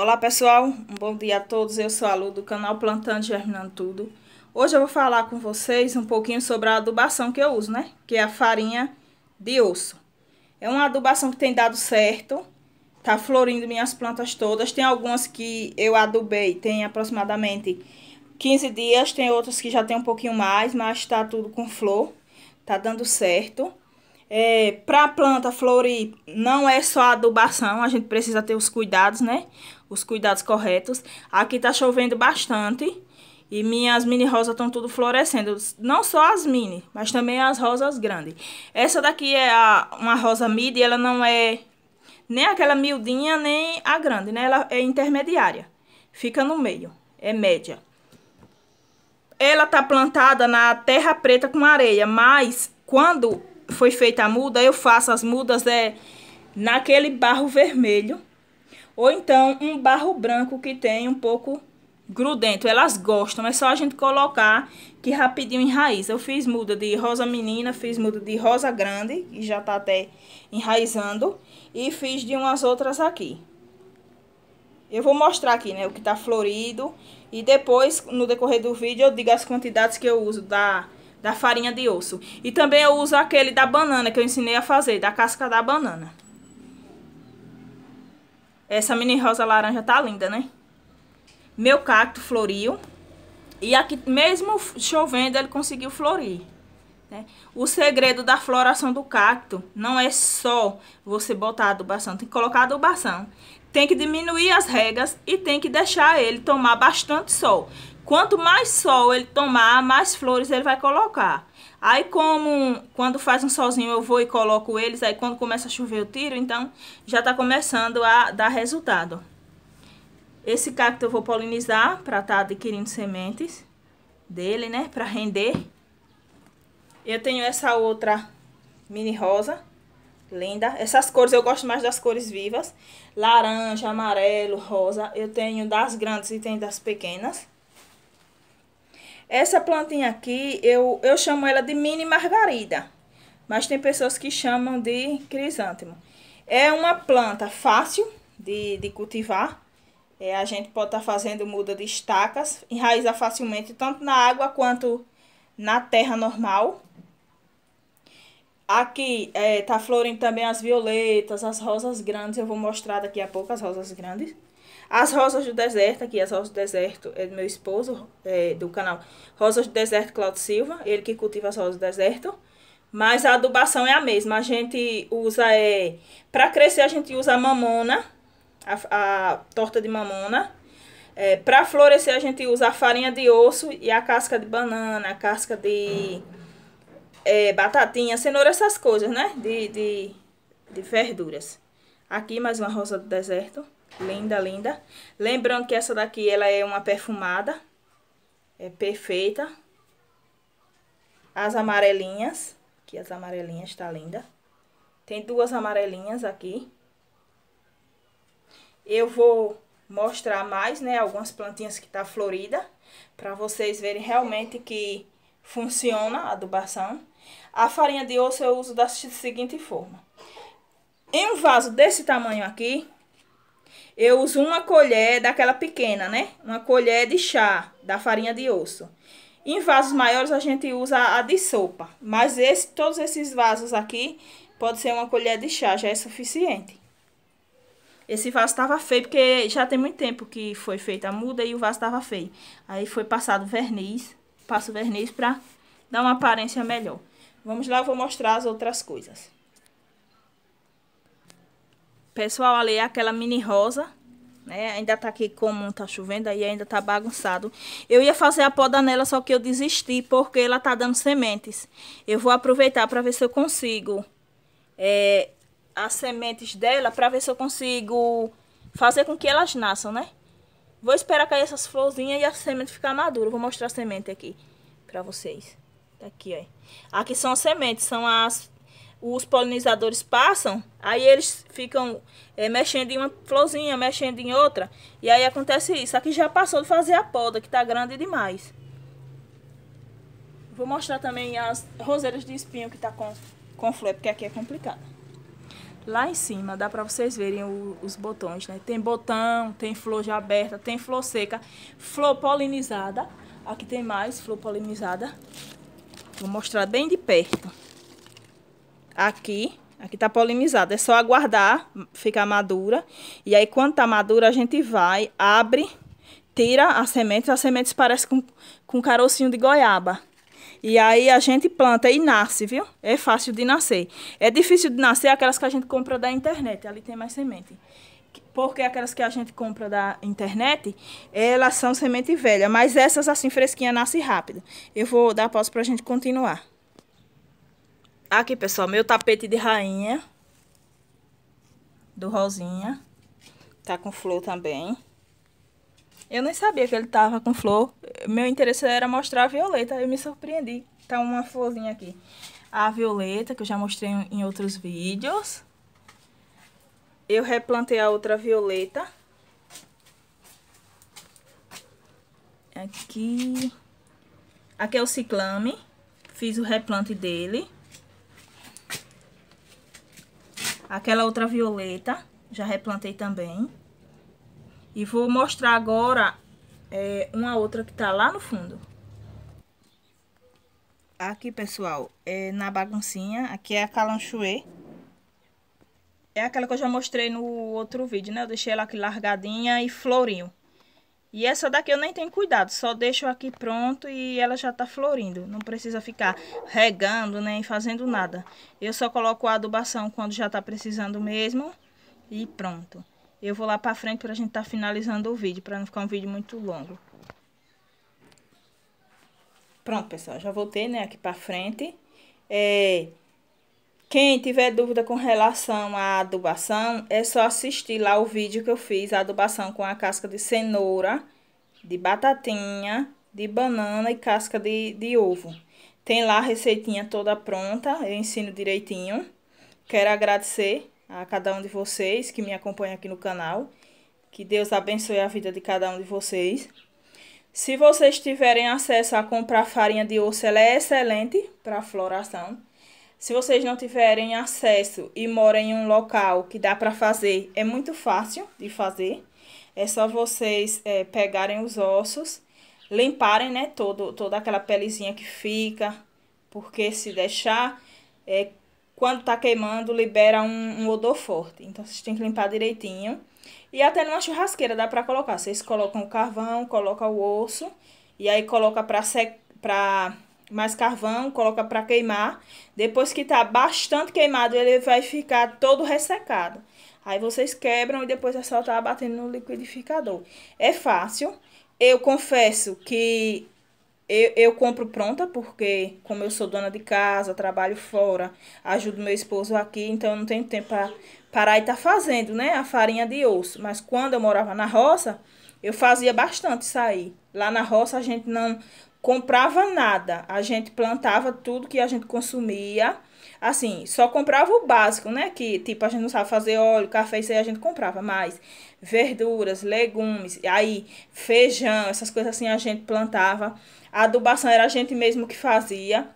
Olá pessoal, um bom dia a todos. Eu sou a Lu do canal Plantando e Germinando Tudo. Hoje eu vou falar com vocês um pouquinho sobre a adubação que eu uso, né? Que é a farinha de osso. É uma adubação que tem dado certo, tá florindo minhas plantas todas. Tem algumas que eu adubei, tem aproximadamente 15 dias, tem outras que já tem um pouquinho mais, mas tá tudo com flor, tá dando certo. É, para a planta florir, não é só adubação, a gente precisa ter os cuidados, né? Os cuidados corretos. Aqui tá chovendo bastante e minhas mini rosas estão tudo florescendo. Não só as mini, mas também as rosas grandes. Essa daqui é a, uma rosa midi, ela não é nem aquela miudinha, nem a grande, né? Ela é intermediária, fica no meio, é média. Ela tá plantada na terra preta com areia, mas quando foi feita a muda, eu faço as mudas é naquele barro vermelho ou então um barro branco que tem um pouco grudento. Elas gostam, é só a gente colocar que rapidinho enraiza. Eu fiz muda de rosa menina, fiz muda de rosa grande, e já tá até enraizando, e fiz de umas outras aqui. Eu vou mostrar aqui, né, o que tá florido, e depois, no decorrer do vídeo, eu digo as quantidades que eu uso da da farinha de osso. E também eu uso aquele da banana que eu ensinei a fazer, da casca da banana. Essa mini rosa laranja tá linda, né? Meu cacto floriu. E aqui, mesmo chovendo, ele conseguiu florir. Né? O segredo da floração do cacto não é só você botar adubação, tem que colocar adubação. Tem que diminuir as regas e tem que deixar ele tomar bastante sol. Quanto mais sol ele tomar, mais flores ele vai colocar. Aí como quando faz um solzinho eu vou e coloco eles, aí quando começa a chover eu tiro, então já tá começando a dar resultado. Esse cacto eu vou polinizar para estar tá adquirindo sementes dele, né, para render. Eu tenho essa outra mini rosa, linda. Essas cores eu gosto mais das cores vivas, laranja, amarelo, rosa. Eu tenho das grandes e tenho das pequenas. Essa plantinha aqui, eu, eu chamo ela de mini margarida, mas tem pessoas que chamam de crisântemo. É uma planta fácil de, de cultivar, é, a gente pode estar tá fazendo muda de estacas, enraiza facilmente tanto na água quanto na terra normal. Aqui é, tá florindo também as violetas, as rosas grandes, eu vou mostrar daqui a pouco as rosas grandes. As Rosas do Deserto, aqui, As Rosas do Deserto é do meu esposo, é, do canal Rosas do Deserto Claudio Silva, ele que cultiva as rosas do deserto. Mas a adubação é a mesma, a gente usa, é, para crescer a gente usa a mamona, a, a torta de mamona. É, para florescer a gente usa a farinha de osso e a casca de banana, a casca de é, batatinha, cenoura, essas coisas, né? De, de, de verduras. Aqui mais uma rosa do deserto. Linda, linda. Lembrando que essa daqui, ela é uma perfumada. É perfeita. As amarelinhas. Aqui as amarelinhas, tá linda. Tem duas amarelinhas aqui. Eu vou mostrar mais, né, algumas plantinhas que tá florida. Pra vocês verem realmente que funciona a adubação. A farinha de osso eu uso da seguinte forma. Em um vaso desse tamanho aqui, eu uso uma colher daquela pequena, né? Uma colher de chá da farinha de osso. Em vasos maiores a gente usa a de sopa, mas esse, todos esses vasos aqui pode ser uma colher de chá, já é suficiente. Esse vaso estava feio, porque já tem muito tempo que foi feita a muda e o vaso estava feio. Aí foi passado verniz, passo verniz para dar uma aparência melhor. Vamos lá, eu vou mostrar as outras coisas. Pessoal, ali é aquela mini rosa, né? Ainda tá aqui como tá chovendo, aí ainda tá bagunçado. Eu ia fazer a poda nela, só que eu desisti, porque ela tá dando sementes. Eu vou aproveitar para ver se eu consigo é, as sementes dela, para ver se eu consigo fazer com que elas nasçam, né? Vou esperar cair essas florzinhas e a semente ficar madura. Vou mostrar a semente aqui para vocês. Tá aqui, ó. Aqui são as sementes, são as os polinizadores passam, aí eles ficam é, mexendo em uma florzinha, mexendo em outra, e aí acontece isso. Aqui já passou de fazer a poda, que está grande demais. Vou mostrar também as roseiras de espinho que está com, com flor, porque aqui é complicado. Lá em cima dá pra vocês verem o, os botões, né? Tem botão, tem flor já aberta, tem flor seca, flor polinizada. Aqui tem mais flor polinizada. Vou mostrar bem de perto aqui. Aqui tá polinizada. É só aguardar ficar madura. E aí, quando tá madura, a gente vai, abre, tira as sementes. As sementes parecem com, com carocinho de goiaba. E aí a gente planta e nasce, viu? É fácil de nascer. É difícil de nascer aquelas que a gente compra da internet. Ali tem mais semente. Porque aquelas que a gente compra da internet, elas são semente velha. Mas essas assim, fresquinha, nasce rápido. Eu vou dar pausa pra gente continuar. Aqui, pessoal, meu tapete de rainha. Do rosinha. Tá com flor também. Eu nem sabia que ele tava com flor. Meu interesse era mostrar a violeta. Eu me surpreendi. Tá uma florzinha aqui. A violeta, que eu já mostrei em outros vídeos. Eu replantei a outra violeta. Aqui. Aqui é o ciclame. Fiz o replante dele. Aquela outra violeta, já replantei também. E vou mostrar agora é, uma outra que tá lá no fundo. Aqui, pessoal, é na baguncinha. Aqui é a calanchoe. É aquela que eu já mostrei no outro vídeo, né? Eu deixei ela aqui largadinha e florinho. E essa daqui eu nem tenho cuidado, só deixo aqui pronto e ela já tá florindo. Não precisa ficar regando nem fazendo nada. Eu só coloco a adubação quando já tá precisando mesmo e pronto. Eu vou lá pra frente pra gente tá finalizando o vídeo, pra não ficar um vídeo muito longo. Pronto, pessoal, já voltei, né, aqui pra frente. É, quem tiver dúvida com relação à adubação, é só assistir lá o vídeo que eu fiz, a adubação com a casca de cenoura, de batatinha, de banana e casca de, de ovo. Tem lá a receitinha toda pronta, eu ensino direitinho. Quero agradecer a cada um de vocês que me acompanha aqui no canal. Que Deus abençoe a vida de cada um de vocês. Se vocês tiverem acesso a comprar farinha de osso, ela é excelente para floração se vocês não tiverem acesso e moram em um local que dá para fazer, é muito fácil de fazer. É só vocês é, pegarem os ossos, limparem, né, todo, toda aquela pelezinha que fica, porque se deixar, é, quando tá queimando, libera um, um odor forte. Então, vocês têm que limpar direitinho. E até numa churrasqueira dá para colocar. Vocês colocam o carvão, colocam o osso, e aí coloca para para mais carvão, coloca para queimar. Depois que tá bastante queimado, ele vai ficar todo ressecado. Aí vocês quebram e depois é só tá batendo no liquidificador. É fácil. Eu confesso que eu, eu compro pronta, porque como eu sou dona de casa, trabalho fora, ajudo meu esposo aqui, então eu não tenho tempo para parar e tá fazendo, né? A farinha de osso. Mas quando eu morava na roça, eu fazia bastante sair. Lá na roça a gente não comprava nada. A gente plantava tudo que a gente consumia. Assim, só comprava o básico, né? Que tipo, a gente não sabe fazer óleo, café, isso aí a gente comprava. Mas verduras, legumes, aí feijão, essas coisas assim a gente plantava. A adubação era a gente mesmo que fazia.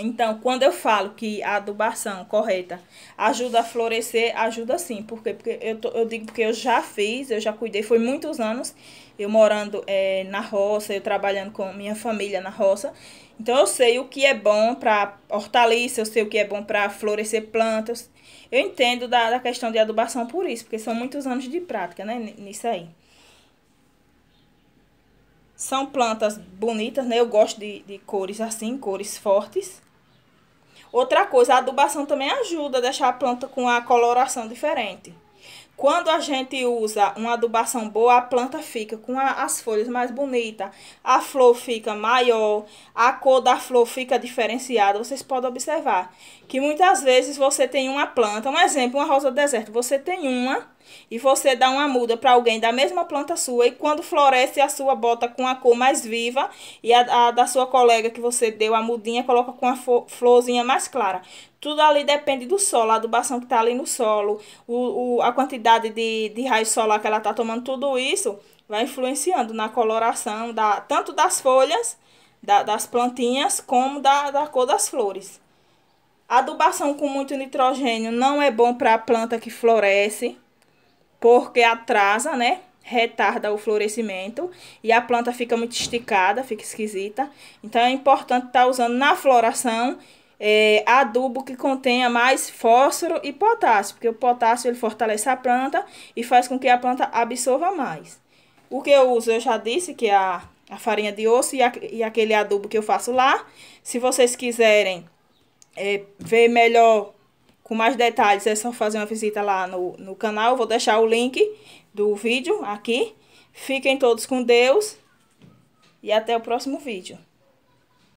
Então, quando eu falo que a adubação correta ajuda a florescer, ajuda sim. Por quê? Porque eu, tô, eu digo porque eu já fiz, eu já cuidei, foi muitos anos eu morando é, na roça, eu trabalhando com minha família na roça. Então, eu sei o que é bom para hortaliça, eu sei o que é bom para florescer plantas. Eu entendo da, da questão de adubação por isso, porque são muitos anos de prática, né, nisso aí. São plantas bonitas, né? Eu gosto de, de cores assim, cores fortes. Outra coisa, a adubação também ajuda a deixar a planta com a coloração diferente. Quando a gente usa uma adubação boa, a planta fica com a, as folhas mais bonitas, a flor fica maior, a cor da flor fica diferenciada. Vocês podem observar que muitas vezes você tem uma planta, um exemplo, uma rosa do deserto, você tem uma e você dá uma muda para alguém da mesma planta sua e quando floresce a sua bota com a cor mais viva e a, a da sua colega que você deu a mudinha coloca com a florzinha mais clara. Tudo ali depende do solo, a adubação que está ali no solo, o, o, a quantidade de, de raio solar que ela está tomando, tudo isso vai influenciando na coloração da, tanto das folhas, da, das plantinhas, como da, da cor das flores. A adubação com muito nitrogênio não é bom para a planta que floresce, porque atrasa, né? Retarda o florescimento e a planta fica muito esticada, fica esquisita. Então é importante estar tá usando na floração é, adubo que contenha mais fósforo e potássio, porque o potássio ele fortalece a planta e faz com que a planta absorva mais. O que eu uso, eu já disse que é a, a farinha de osso e, a, e aquele adubo que eu faço lá. Se vocês quiserem é, ver melhor, com mais detalhes, é só fazer uma visita lá no, no canal. Vou deixar o link do vídeo aqui. Fiquem todos com Deus e até o próximo vídeo.